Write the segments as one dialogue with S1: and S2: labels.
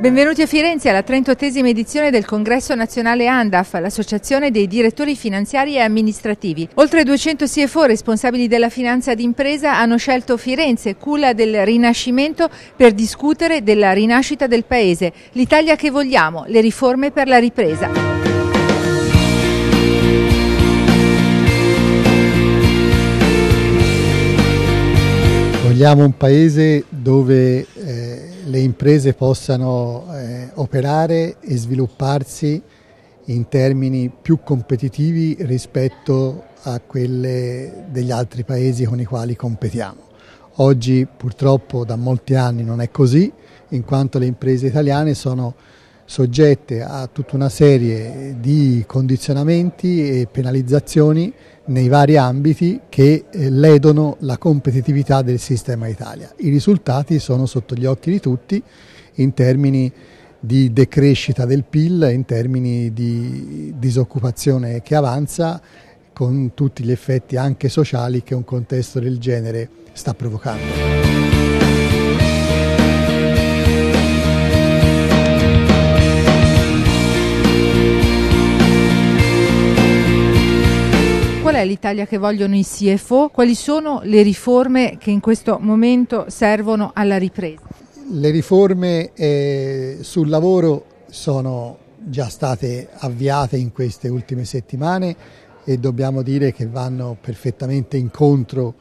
S1: Benvenuti a Firenze alla 38esima edizione del Congresso Nazionale ANDAF, l'associazione dei direttori finanziari e amministrativi. Oltre 200 CFO responsabili della finanza d'impresa hanno scelto Firenze, culla del rinascimento, per discutere della rinascita del Paese, l'Italia che vogliamo, le riforme per la ripresa.
S2: Vogliamo un paese dove eh, le imprese possano eh, operare e svilupparsi in termini più competitivi rispetto a quelle degli altri paesi con i quali competiamo. Oggi purtroppo da molti anni non è così, in quanto le imprese italiane sono soggette a tutta una serie di condizionamenti e penalizzazioni nei vari ambiti che eh, ledono la competitività del sistema Italia. I risultati sono sotto gli occhi di tutti in termini di decrescita del PIL, in termini di disoccupazione che avanza, con tutti gli effetti anche sociali che un contesto del genere sta provocando.
S1: è l'Italia che vogliono i CFO? Quali sono le riforme che in questo momento servono alla ripresa?
S2: Le riforme eh, sul lavoro sono già state avviate in queste ultime settimane e dobbiamo dire che vanno perfettamente incontro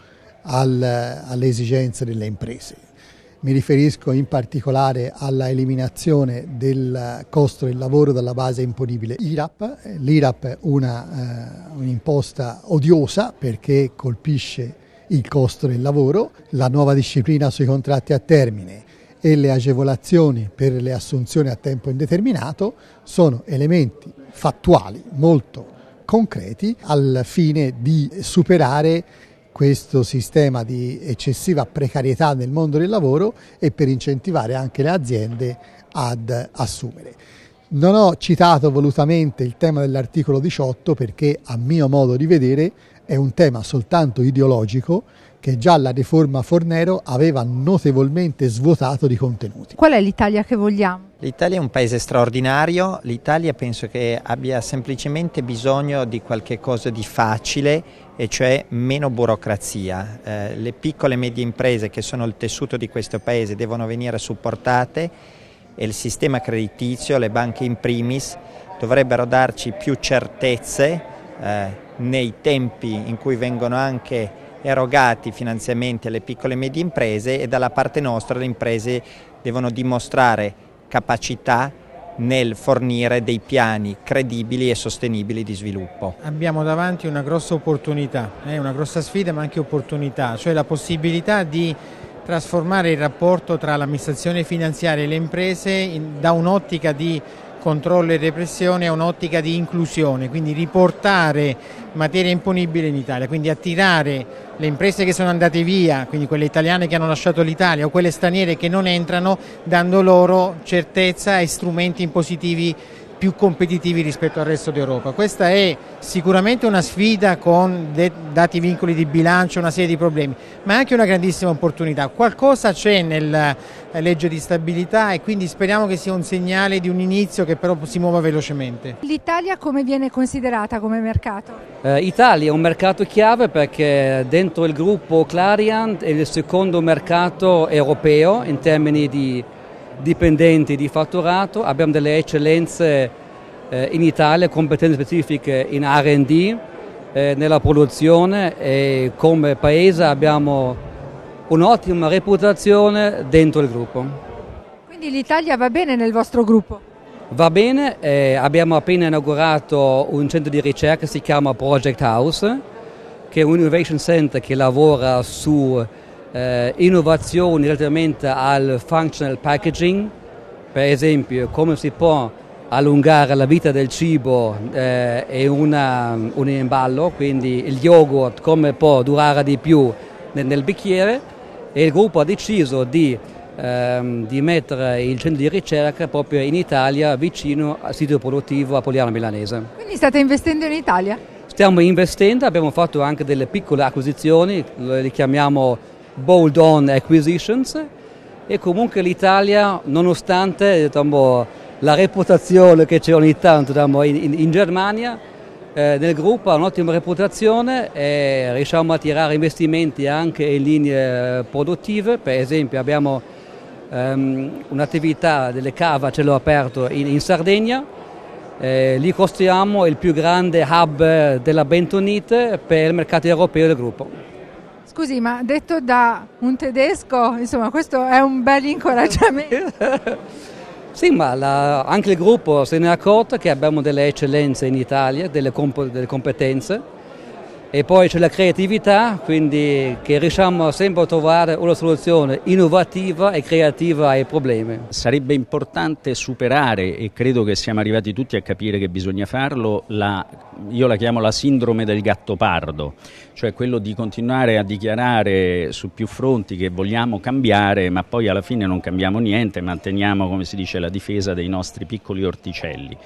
S2: al, alle esigenze delle imprese. Mi riferisco in particolare alla eliminazione del costo del lavoro dalla base imponibile IRAP. L'IRAP è una, eh, un'imposta odiosa perché colpisce il costo del lavoro, la nuova disciplina sui contratti a termine e le agevolazioni per le assunzioni a tempo indeterminato sono elementi fattuali molto concreti al fine di superare questo sistema di eccessiva precarietà nel mondo del lavoro e per incentivare anche le aziende ad assumere. Non ho citato volutamente il tema dell'articolo 18 perché a mio modo di vedere è un tema soltanto ideologico che già la riforma Fornero aveva notevolmente svuotato di contenuti.
S1: Qual è l'Italia che vogliamo?
S3: L'Italia è un paese straordinario, l'Italia penso che abbia semplicemente bisogno di qualche cosa di facile e cioè meno burocrazia. Eh, le piccole e medie imprese che sono il tessuto di questo paese devono venire supportate e il sistema creditizio, le banche in primis, dovrebbero darci più certezze eh, nei tempi in cui vengono anche erogati finanziamenti alle piccole e medie imprese e dalla parte nostra le imprese devono dimostrare capacità nel fornire dei piani credibili e sostenibili di sviluppo. Abbiamo davanti una grossa opportunità, eh, una grossa sfida ma anche opportunità, cioè la possibilità di trasformare il rapporto tra l'amministrazione finanziaria e le imprese in, da un'ottica di controllo e repressione a un'ottica di inclusione, quindi riportare materia imponibile in Italia, quindi attirare le imprese che sono andate via, quindi quelle italiane che hanno lasciato l'Italia o quelle straniere che non entrano, dando loro certezza e strumenti impositivi più competitivi rispetto al resto d'Europa. Questa è sicuramente una sfida con dati vincoli di bilancio, una serie di problemi, ma è anche una grandissima opportunità. Qualcosa c'è nella eh, legge di stabilità e quindi speriamo che sia un segnale di un inizio che però
S4: si muova velocemente.
S1: L'Italia come viene considerata come mercato?
S4: Eh, Italia è un mercato chiave perché dentro il gruppo Clarion è il secondo mercato europeo in termini di dipendenti di fatturato, abbiamo delle eccellenze eh, in Italia competenze specifiche in RD, eh, nella produzione e come paese abbiamo un'ottima reputazione dentro il gruppo.
S1: Quindi l'Italia va bene nel vostro gruppo?
S4: Va bene, eh, abbiamo appena inaugurato un centro di ricerca che si chiama Project House, che è un innovation center che lavora su eh, innovazioni relativamente al functional packaging, per esempio come si può allungare la vita del cibo eh, è una, un imballo, quindi il yogurt come può durare di più nel, nel bicchiere e il gruppo ha deciso di, ehm, di, mettere il centro di ricerca proprio in Italia vicino al sito produttivo Apoliano Milanese.
S1: Quindi state investendo in Italia?
S4: Stiamo investendo, abbiamo fatto anche delle piccole acquisizioni, le chiamiamo bold-on acquisitions e comunque l'Italia nonostante diciamo, la reputazione che c'è ogni tanto diciamo, in, in, Germania, eh, nel gruppo ha un'ottima reputazione e riusciamo a tirare investimenti anche in linee eh, produttive, per esempio abbiamo ehm, un'attività delle cava a cielo aperto in, in Sardegna, eh, lì costruiamo il più grande hub della bentonite per il mercato europeo del gruppo.
S1: Scusi, ma detto da un tedesco, insomma, questo è un bel incoraggiamento.
S4: Sì, ma la, anche il gruppo se ne è accorto che abbiamo delle eccellenze in Italia, delle, comp delle competenze e poi c'è la creatività, quindi che riusciamo sempre a trovare una soluzione innovativa e creativa ai problemi. Sarebbe importante superare, e credo che siamo
S5: arrivati tutti a capire che bisogna farlo, la, io la chiamo la sindrome del gatto pardo, cioè quello di continuare a dichiarare su più fronti che vogliamo cambiare, ma poi alla fine non cambiamo niente, manteniamo, come si dice, la difesa dei nostri piccoli orticelli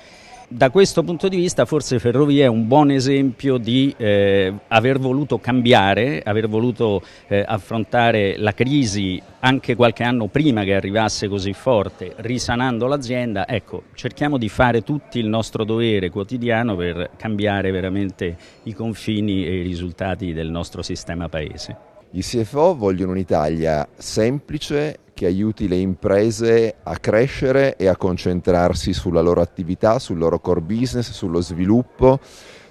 S5: da questo punto di vista forse Ferrovie è un buon esempio di eh, aver voluto cambiare, aver voluto eh, affrontare la crisi anche qualche anno prima che arrivasse così forte, risanando l'azienda. Ecco, cerchiamo di fare tutti il nostro dovere quotidiano per cambiare veramente i confini e i risultati del nostro sistema paese.
S6: I CFO vogliono un'Italia semplice che aiuti le imprese a crescere e a concentrarsi sulla loro attività, sul loro core business, sullo sviluppo,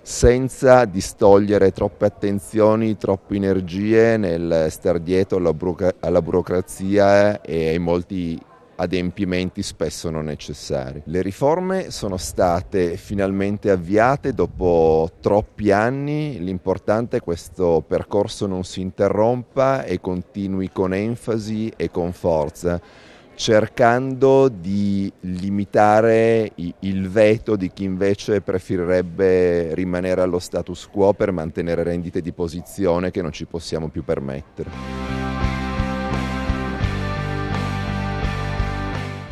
S6: senza distogliere troppe attenzioni, troppe energie nel star dietro alla, burocrazia e ai molti adempimenti spesso non necessari. Le riforme sono state finalmente avviate dopo troppi anni, l'importante è che questo percorso non si interrompa e continui con enfasi e con forza cercando di limitare il veto di chi invece preferirebbe rimanere allo status quo per mantenere rendite di posizione che non ci possiamo più permettere.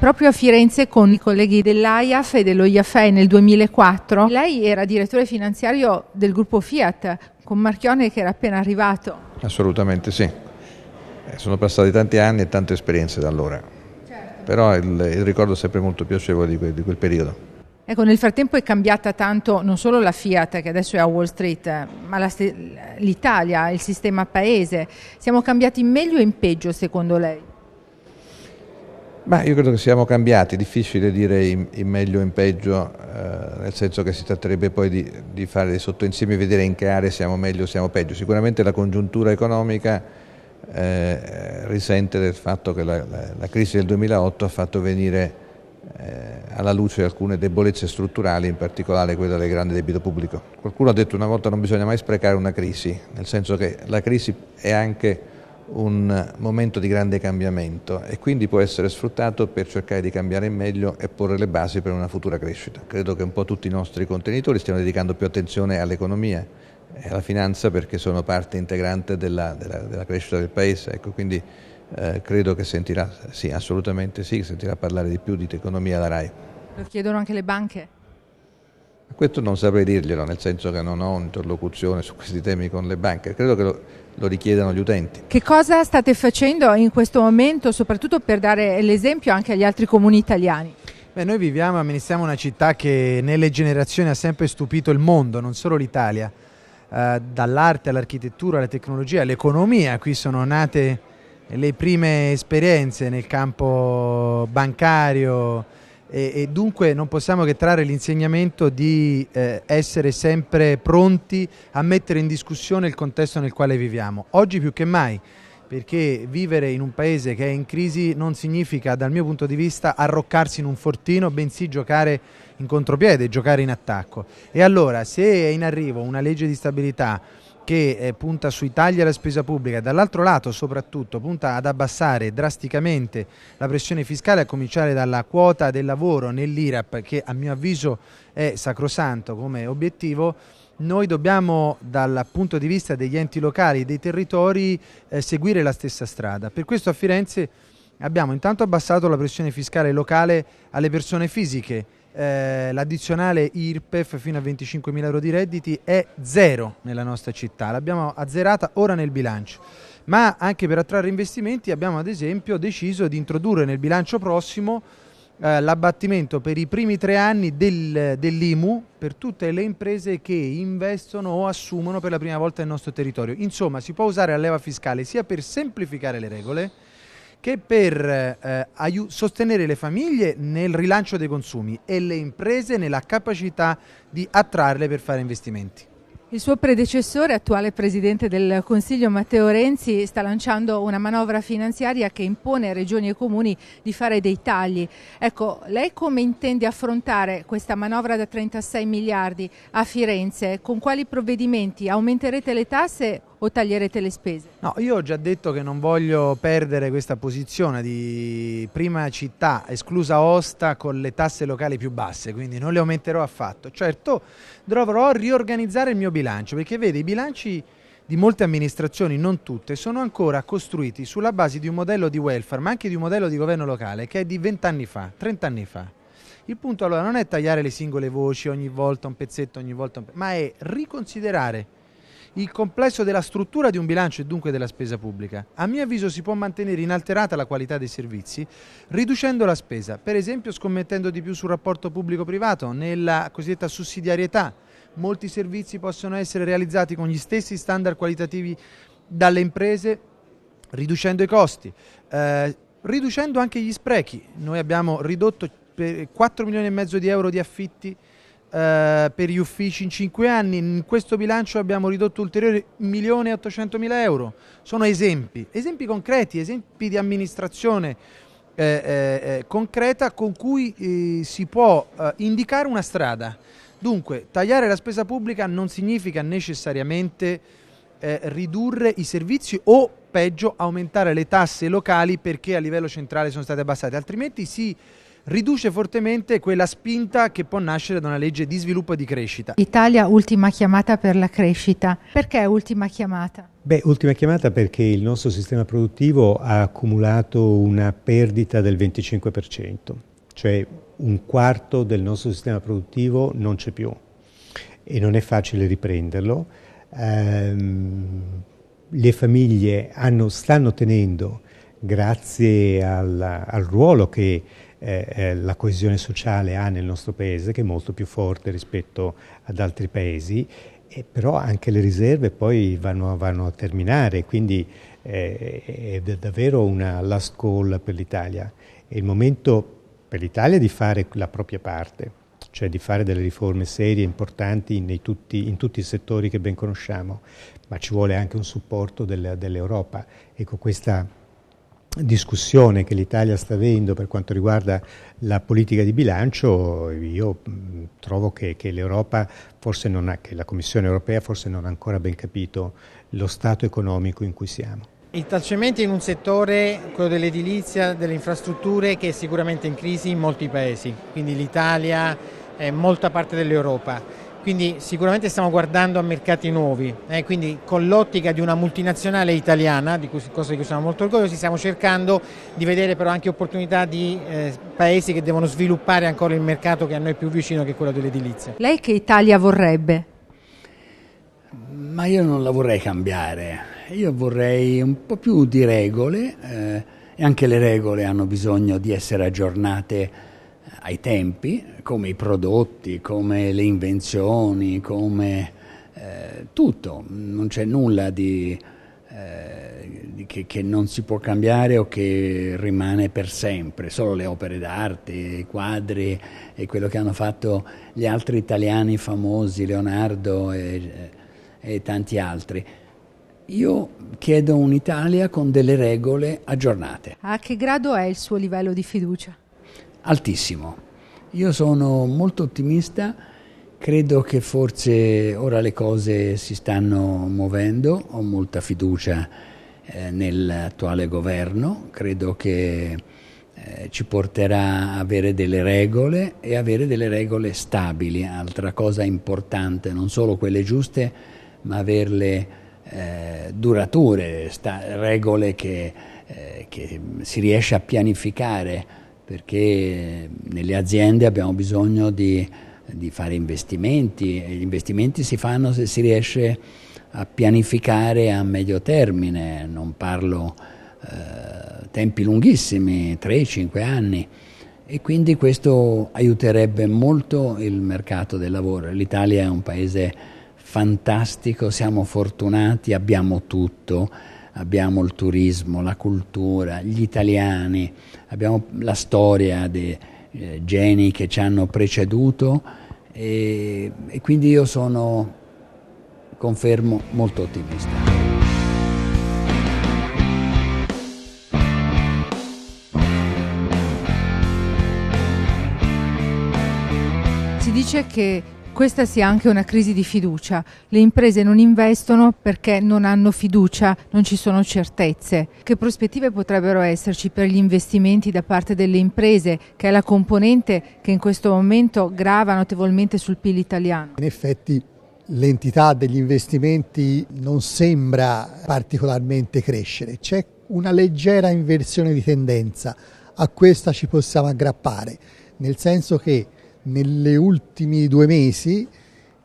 S1: proprio a Firenze con i colleghi dell'AIAF e dello IAFE nel 2004. Lei era direttore finanziario del gruppo Fiat con Marchione che era appena arrivato.
S6: Assolutamente sì. Eh, sono passati tanti anni e tante esperienze da allora. Certo. Però il, il, ricordo è sempre molto piacevole di quel, di quel periodo.
S1: Ecco, nel frattempo è cambiata tanto non solo la Fiat che adesso è a Wall Street, ma l'Italia, il sistema paese. Siamo cambiati in meglio o in peggio secondo lei?
S6: Ma io credo che siamo cambiati, difficile dire in, in meglio o in peggio, eh, nel senso che si tratterebbe poi di, di fare sotto insieme e vedere in che aree siamo meglio o siamo peggio. Sicuramente la congiuntura economica eh, risente del fatto che la, la, la, crisi del 2008 ha fatto venire eh, alla luce alcune debolezze strutturali, in particolare quella del grande debito pubblico. Qualcuno ha detto una volta non bisogna mai sprecare una crisi, nel senso che la crisi è anche un momento di grande cambiamento e quindi può essere sfruttato per cercare di cambiare in meglio e porre le basi per una futura crescita. Credo che un po' tutti i nostri contenitori stiano dedicando più attenzione all'economia e alla finanza perché sono parte integrante della, della, della crescita del Paese. Ecco, quindi eh, credo che sentirà, sì, assolutamente sì, sentirà parlare di più di economia la RAI.
S1: Lo chiedono anche le banche?
S6: Questo non saprei dirglielo, nel senso che non ho interlocuzione su questi temi con le banche. Credo che lo, lo richiedono gli utenti.
S1: Che cosa state facendo in questo momento, soprattutto per dare l'esempio anche agli altri comuni italiani?
S7: Beh, noi viviamo e amministriamo una città che nelle generazioni ha sempre stupito il mondo, non solo l'Italia, eh, dall'arte all'architettura, alla tecnologia, all'economia, qui sono nate le prime esperienze nel campo bancario, e, e dunque non possiamo che trarre l'insegnamento di eh, essere sempre pronti a mettere in discussione il contesto nel quale viviamo, oggi più che mai perché vivere in un paese che è in crisi non significa dal mio punto di vista arroccarsi in un fortino, bensì giocare in contropiede, giocare in attacco. E allora se è in arrivo una legge di stabilità che eh, punta sui tagli alla spesa pubblica e dall'altro lato soprattutto punta ad abbassare drasticamente la pressione fiscale a cominciare dalla quota del lavoro nell'IRAP che a mio avviso è sacrosanto come obiettivo, noi dobbiamo dal punto di vista degli enti locali e dei territori eh, seguire la stessa strada. Per questo a Firenze abbiamo intanto abbassato la pressione fiscale locale alle persone fisiche eh, l'addizionale IRPEF fino a 25.000 euro di redditi è zero nella nostra città, l'abbiamo azzerata ora nel bilancio. Ma anche per attrarre investimenti abbiamo ad esempio deciso di introdurre nel bilancio prossimo eh, l'abbattimento per i primi tre anni del, dell'IMU per tutte le imprese che investono o assumono per la prima volta nel nostro territorio. Insomma, si può usare la leva fiscale sia per semplificare le regole, che per eh, sostenere le famiglie nel rilancio dei consumi e le imprese nella capacità di attrarle per fare investimenti.
S1: Il suo predecessore, attuale presidente del Consiglio Matteo Renzi, sta lanciando una manovra finanziaria che impone a regioni e comuni di fare dei tagli. Ecco, lei come intende affrontare questa manovra da 36 miliardi a Firenze? Con quali provvedimenti aumenterete le tasse o taglierete le spese?
S7: No, io ho già detto che non voglio perdere questa posizione di prima città, esclusa Osta, con le tasse locali più basse, quindi non le aumenterò affatto. Certo, dovrò riorganizzare il mio bilancio, perché vedi, i bilanci di molte amministrazioni, non tutte, sono ancora costruiti sulla base di un modello di welfare, ma anche di un modello di governo locale che è di vent'anni fa, trent'anni fa. Il punto allora non è tagliare le singole voci ogni volta un pezzetto, ogni volta un pezzetto, ma è riconsiderare il complesso della struttura di un bilancio e dunque della spesa pubblica. A mio avviso si può mantenere inalterata la qualità dei servizi riducendo la spesa, per esempio scommettendo di più sul rapporto pubblico-privato, nella cosiddetta sussidiarietà. Molti servizi possono essere realizzati con gli stessi standard qualitativi dalle imprese, riducendo i costi, eh, riducendo anche gli sprechi. Noi abbiamo ridotto 4 milioni e mezzo di euro di affitti eh, per gli uffici in 5 anni, in questo bilancio abbiamo ridotto ulteriori 1.800.000 euro. Sono esempi, esempi concreti, esempi di amministrazione eh, eh, eh concreta con cui si può indicare una strada. Dunque, tagliare la spesa pubblica non significa necessariamente ridurre i servizi o peggio aumentare le tasse locali perché a livello centrale sono state abbassate, altrimenti si riduce fortemente quella spinta che può nascere da una legge di sviluppo e di crescita.
S1: Italia ultima chiamata per la crescita. Perché ultima chiamata?
S8: Beh, ultima chiamata perché il nostro sistema produttivo ha accumulato una perdita del 25%, cioè un quarto del nostro sistema produttivo non c'è più e non è facile riprenderlo. Ehm, le famiglie hanno, stanno tenendo, grazie al, al ruolo che eh, eh, la coesione sociale ha nel nostro paese, che è molto più forte rispetto ad altri paesi, e però anche le riserve poi vanno, vanno a terminare, quindi eh, è davvero una last call per l'Italia. È il momento per l'Italia di fare la propria parte, cioè di fare delle riforme serie, importanti in tutti, in tutti i settori che ben conosciamo, ma ci vuole anche un supporto dell'Europa. Ecco, questa discussione che l'Italia sta avendo per quanto riguarda la politica di bilancio, io trovo che, che l'Europa forse non ha, che la Commissione europea forse non ha ancora ben capito lo stato economico in cui siamo.
S3: Il tacimento in un settore, quello dell'edilizia, delle infrastrutture, che è sicuramente in crisi in molti paesi, quindi l'Italia e molta parte dell'Europa. Quindi sicuramente stiamo guardando a mercati nuovi, eh, quindi con l'ottica di una multinazionale italiana, di cui, cosa di cui siamo molto orgogliosi, stiamo cercando di vedere però anche opportunità di eh, paesi che devono sviluppare ancora il mercato che a noi è più vicino che è quello dell'edilizia.
S1: Lei che Italia vorrebbe?
S3: Ma io non la vorrei
S5: cambiare, io vorrei un po' più di regole eh, e anche le regole hanno bisogno di essere aggiornate ai tempi, come i prodotti, come le invenzioni, come eh, tutto, non c'è nulla di, eh, che, che, non si può cambiare o che rimane per sempre, solo le opere d'arte, i quadri e quello che hanno fatto gli altri italiani famosi, Leonardo e, e tanti altri. Io chiedo un'Italia con delle regole aggiornate.
S1: A che grado è il suo livello di fiducia?
S5: altissimo. Io sono molto ottimista, credo che forse ora le cose si stanno muovendo, ho molta fiducia eh, nell'attuale governo, credo che eh, ci porterà a avere delle regole e avere delle regole stabili, altra cosa importante, non solo quelle giuste, ma averle eh, durature, regole che, eh, che si riesce a pianificare perché nelle aziende abbiamo bisogno di, di fare investimenti e gli investimenti si fanno se si riesce a pianificare a medio termine, non parlo eh, tempi lunghissimi, 3-5 anni e quindi questo aiuterebbe molto il mercato del lavoro. L'Italia è un paese fantastico, siamo fortunati, abbiamo tutto abbiamo il turismo, la cultura, gli italiani, abbiamo la storia dei eh, geni che ci hanno preceduto e, e quindi io sono, confermo, molto ottimista.
S1: Si dice che questa sia anche una crisi di fiducia. Le imprese non investono perché non hanno fiducia, non ci sono certezze. Che prospettive potrebbero esserci per gli investimenti da parte delle imprese, che è la componente che in questo momento grava notevolmente sul PIL italiano?
S2: In effetti l'entità degli investimenti non sembra particolarmente crescere, c'è una leggera inversione di tendenza, a questa ci possiamo aggrappare, nel senso che negli ultimi due mesi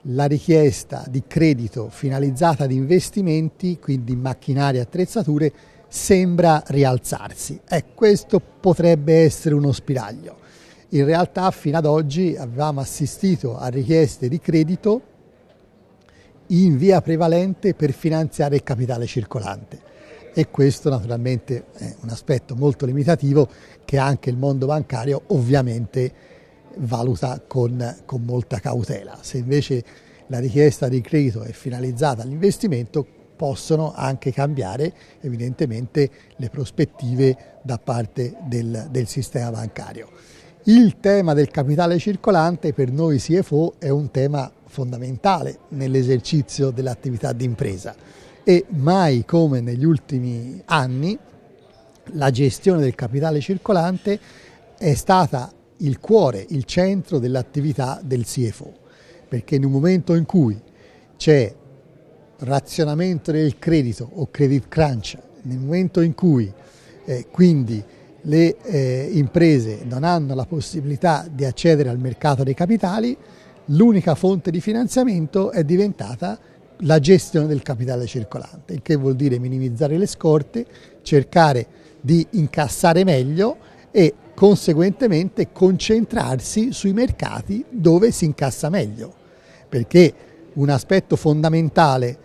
S2: la richiesta di credito finalizzata ad investimenti, quindi macchinari e attrezzature, sembra rialzarsi. E eh, questo potrebbe essere uno spiraglio. In realtà fino ad oggi avevamo assistito a richieste di credito in via prevalente per finanziare il capitale circolante e questo naturalmente è un aspetto molto limitativo che anche il mondo bancario ovviamente valuta con, con molta cautela. Se invece la richiesta di credito è finalizzata all'investimento, possono anche cambiare evidentemente le prospettive da parte del, del, sistema bancario. Il tema del capitale circolante per noi CFO è un tema fondamentale nell'esercizio dell'attività d'impresa e mai come negli ultimi anni la gestione del capitale circolante è stata il cuore, il centro dell'attività del CFO, perché in un momento in cui c'è razionamento del credito o credit crunch, nel momento in cui eh, quindi le eh, imprese non hanno la possibilità di accedere al mercato dei capitali, l'unica fonte di finanziamento è diventata la gestione del capitale circolante, il che vuol dire minimizzare le scorte, cercare di incassare meglio e conseguentemente concentrarsi sui mercati dove si incassa meglio, perché un aspetto fondamentale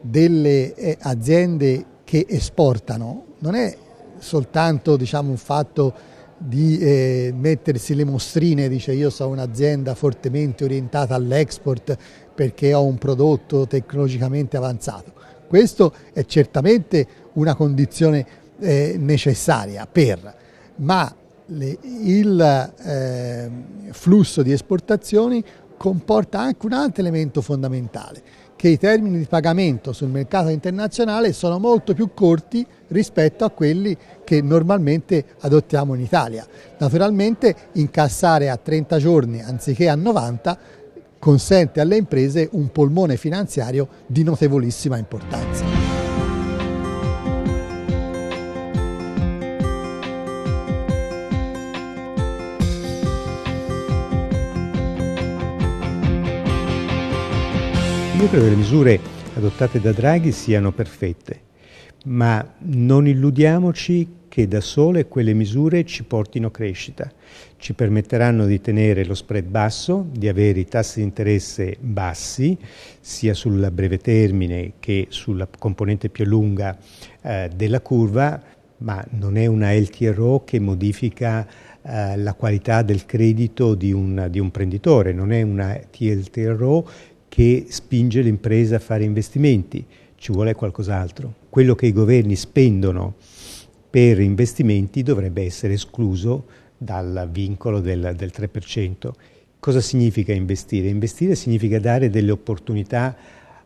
S2: delle eh, aziende che esportano non è soltanto diciamo, un fatto di eh, mettersi le mostrine, dice io sono un'azienda fortemente orientata all'export perché ho un prodotto tecnologicamente avanzato. Questo è certamente una condizione eh, necessaria per, ma le, il eh, flusso di esportazioni comporta anche un altro elemento fondamentale, che i termini di pagamento sul mercato internazionale sono molto più corti rispetto a quelli che normalmente adottiamo in Italia. Naturalmente incassare a 30 giorni anziché a 90 consente alle imprese un polmone finanziario di notevolissima importanza.
S8: Io credo che le misure adottate da Draghi siano perfette, ma non illudiamoci che da sole quelle misure ci portino crescita, ci permetteranno di tenere lo spread basso, di avere i tassi di interesse bassi, sia sul breve termine che sulla componente più lunga eh, della curva, ma non è una LTRO che modifica eh, la qualità del credito di un, di un prenditore, non è una TLTRO che spinge l'impresa a fare investimenti, ci vuole qualcos'altro. Quello che i governi spendono per investimenti dovrebbe essere escluso dal vincolo del, del 3%. Cosa significa investire? Investire significa dare delle opportunità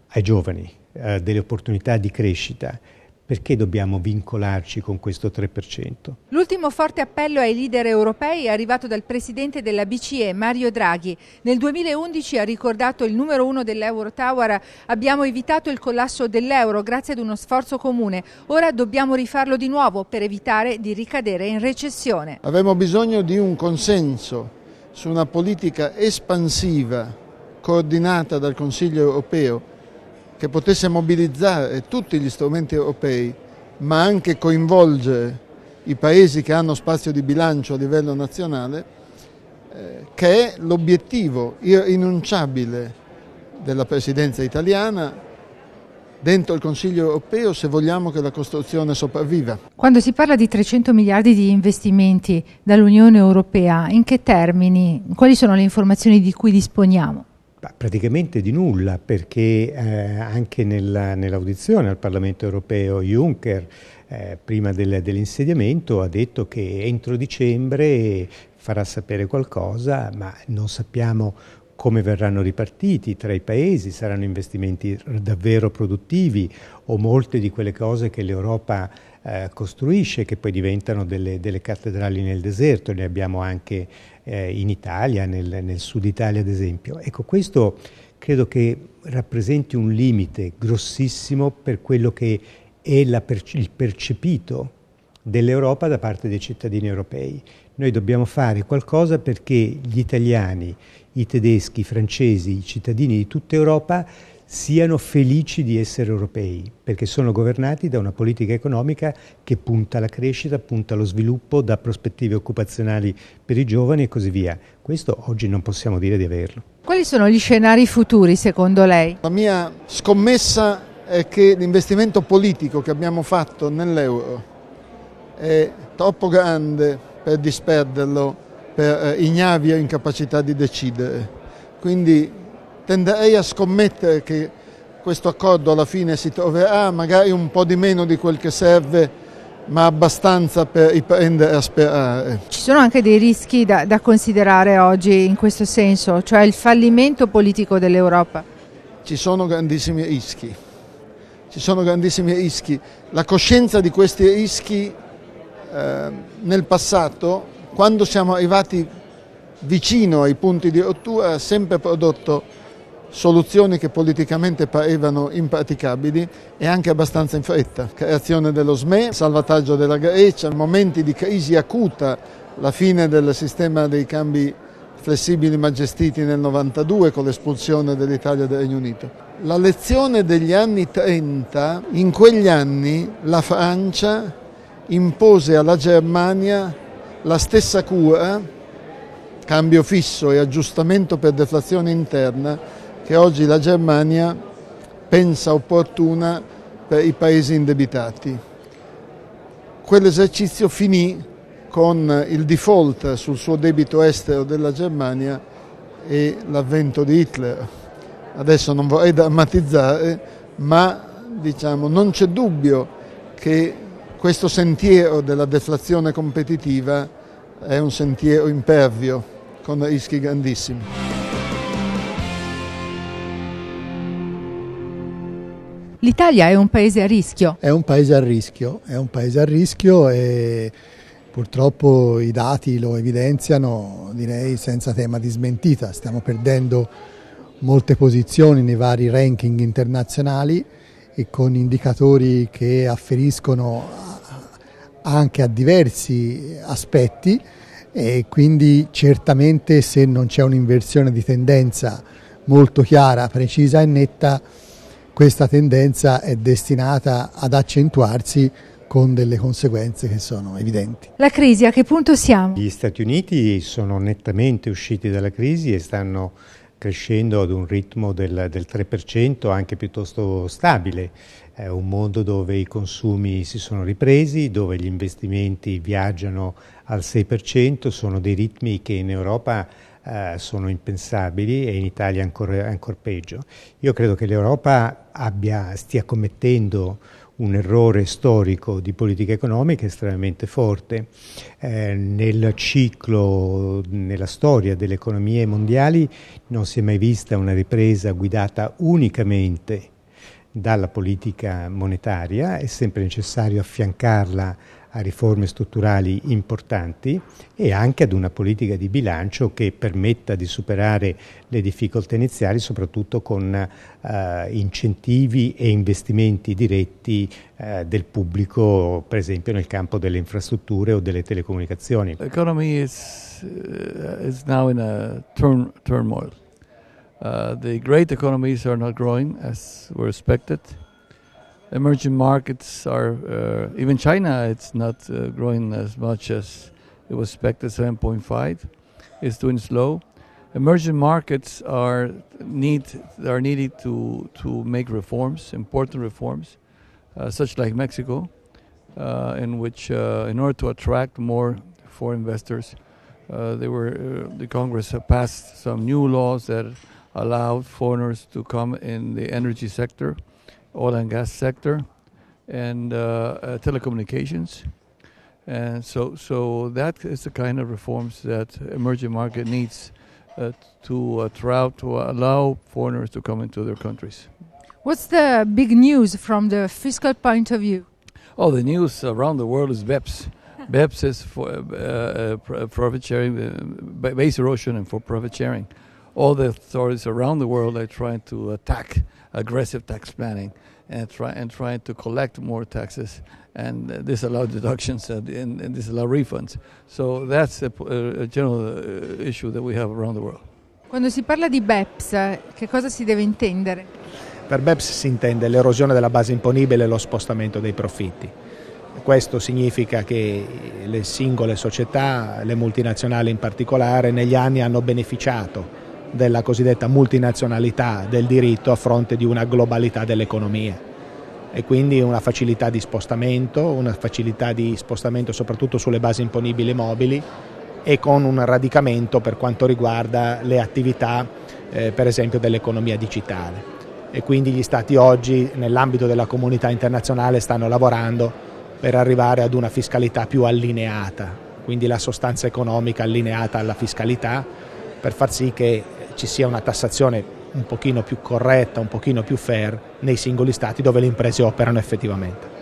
S8: ai giovani, eh, delle opportunità di crescita, perché dobbiamo vincolarci con questo 3%?
S1: L'ultimo forte appello ai leader europei è arrivato dal presidente della BCE, Mario Draghi. Nel 2011 ha ricordato il numero uno dell'Euro Tower, abbiamo evitato il collasso dell'euro grazie ad uno sforzo comune. Ora dobbiamo rifarlo di nuovo per evitare di ricadere in recessione.
S9: Avremo bisogno di un consenso su una politica espansiva coordinata dal Consiglio europeo che potesse mobilizzare tutti gli strumenti europei, ma anche coinvolgere i paesi che hanno spazio di bilancio a livello nazionale, eh, che è l'obiettivo irrinunciabile della Presidenza italiana dentro il Consiglio europeo se vogliamo che la costruzione sopravviva.
S1: Quando si parla di 300 miliardi di investimenti dall'Unione europea, in che termini? Quali sono le informazioni di cui disponiamo?
S8: praticamente di nulla, perché eh, anche nell'audizione al Parlamento europeo Juncker, eh, prima del, dell'insediamento, ha detto che entro dicembre farà sapere qualcosa, ma non sappiamo come verranno ripartiti tra i paesi, saranno investimenti davvero produttivi o molte di quelle cose che l'Europa eh, costruisce, che poi diventano delle, delle, cattedrali nel deserto, ne abbiamo anche eh, in Italia, nel, nel sud Italia ad esempio. Ecco, questo credo che rappresenti un limite grossissimo per quello che è perce- il percepito dell'Europa da parte dei cittadini europei. Noi dobbiamo fare qualcosa perché gli italiani, i tedeschi, i francesi, i cittadini di tutta Europa siano felici di essere europei, perché sono governati da una politica economica che punta alla crescita, punta allo sviluppo, dà prospettive occupazionali per i giovani e così via. Questo oggi non possiamo dire di averlo.
S1: Quali sono gli scenari futuri secondo lei? La mia scommessa è che
S9: l'investimento politico che abbiamo fatto nell'euro è troppo grande per disperderlo per eh, ignavia e incapacità di decidere. Quindi tenderei a scommettere che questo accordo alla fine si troverà magari un po' di meno di quel che serve ma abbastanza per riprendere a sperare.
S1: Ci sono anche dei rischi da, da considerare oggi in questo senso, cioè il fallimento politico dell'Europa?
S9: Ci sono grandissimi rischi, ci sono grandissimi rischi. La coscienza di questi rischi eh, nel passato, quando siamo arrivati vicino ai punti di rottura, ha sempre prodotto soluzioni che politicamente parevano impraticabili e anche abbastanza in fretta. Creazione dello SME, salvataggio della Grecia, momenti di crisi acuta, la fine del sistema dei cambi flessibili ma gestiti nel 92 con l'espulsione dell'Italia e del Regno Unito. La lezione degli anni 30, in quegli anni la Francia impose alla Germania la stessa cura, cambio fisso e aggiustamento per deflazione interna, che oggi la Germania pensa opportuna per i paesi indebitati. Quell'esercizio finì con il default sul suo debito estero della Germania e l'avvento di Hitler. Adesso non vorrei drammatizzare, ma diciamo, non c'è dubbio che questo sentiero della deflazione competitiva è un sentiero impervio con rischi grandissimi.
S1: L'Italia è un
S2: paese a rischio? È un paese a rischio, è un paese a rischio e purtroppo i dati lo evidenziano direi senza tema di smentita, stiamo perdendo molte posizioni nei vari ranking internazionali e con indicatori che afferiscono anche a diversi aspetti e quindi certamente se non c'è un'inversione di tendenza molto chiara, precisa e netta questa tendenza è destinata ad accentuarsi con delle conseguenze che sono evidenti.
S1: La crisi a che punto siamo?
S8: Gli Stati Uniti sono nettamente usciti dalla crisi e stanno crescendo ad un ritmo del, del 3%, anche piuttosto stabile. È un mondo dove i consumi si sono ripresi, dove gli investimenti viaggiano al 6%, sono dei ritmi che in Europa eh, sono impensabili e in Italia ancora, ancora peggio. Io credo che l'Europa abbia, stia commettendo un errore storico di politica economica estremamente forte. Eh, nel ciclo, nella storia delle economie mondiali non si è mai vista una ripresa guidata unicamente dalla politica monetaria, è sempre necessario affiancarla a riforme strutturali importanti e anche ad una politica di bilancio che permetta di superare le difficoltà iniziali soprattutto con eh, incentivi e investimenti diretti eh, del pubblico per esempio nel campo delle infrastrutture o delle telecomunicazioni.
S10: L'economia è eh, ora in un turn, turmoil. Uh, grandi great economies are not come as were emerging markets are uh, even China. It's not uh, growing as much as it was expected. Seven point five, it's doing slow. Emerging markets are need are needed to to make reforms, important reforms, uh, such like Mexico, in which in order to attract more foreign investors. Uh, they were uh, the Congress passed some new laws that allowed foreigners to come in the energy sector, oil and gas sector, and uh, uh, telecommunications. And so, so that is the kind of reforms that emerging market needs uh, to throughout to allow foreigners to come into their countries.
S1: What's the big news from the fiscal point of view?
S10: Oh, the news around the world is BEPS. BEPS is for uh, uh, profit sharing, uh, base erosion, and for profit sharing. all the authorities around the world are trying to attack aggressive tax planning and try and trying to collect more taxes and uh, disallow deductions and, and, and disallow refunds. So that's a, a general uh, issue that we have around the world.
S1: Quando si parla di BEPS, che cosa si deve intendere?
S10: Per
S2: BEPS si intende l'erosione della base imponibile e lo spostamento dei profitti. Questo significa che le singole società, le multinazionali in particolare, negli anni hanno beneficiato della cosiddetta multinazionalità del diritto a fronte di una globalità dell'economia e quindi una facilità di spostamento, una facilità di spostamento soprattutto sulle basi imponibili mobili e con un radicamento per quanto riguarda le attività eh, per esempio dell'economia digitale. E quindi gli Stati oggi nell'ambito della comunità internazionale stanno lavorando per arrivare ad una fiscalità più allineata, quindi la sostanza economica allineata alla fiscalità per far sì che ci sia una tassazione un pochino più corretta, un pochino più fair nei singoli stati dove le imprese operano
S9: effettivamente.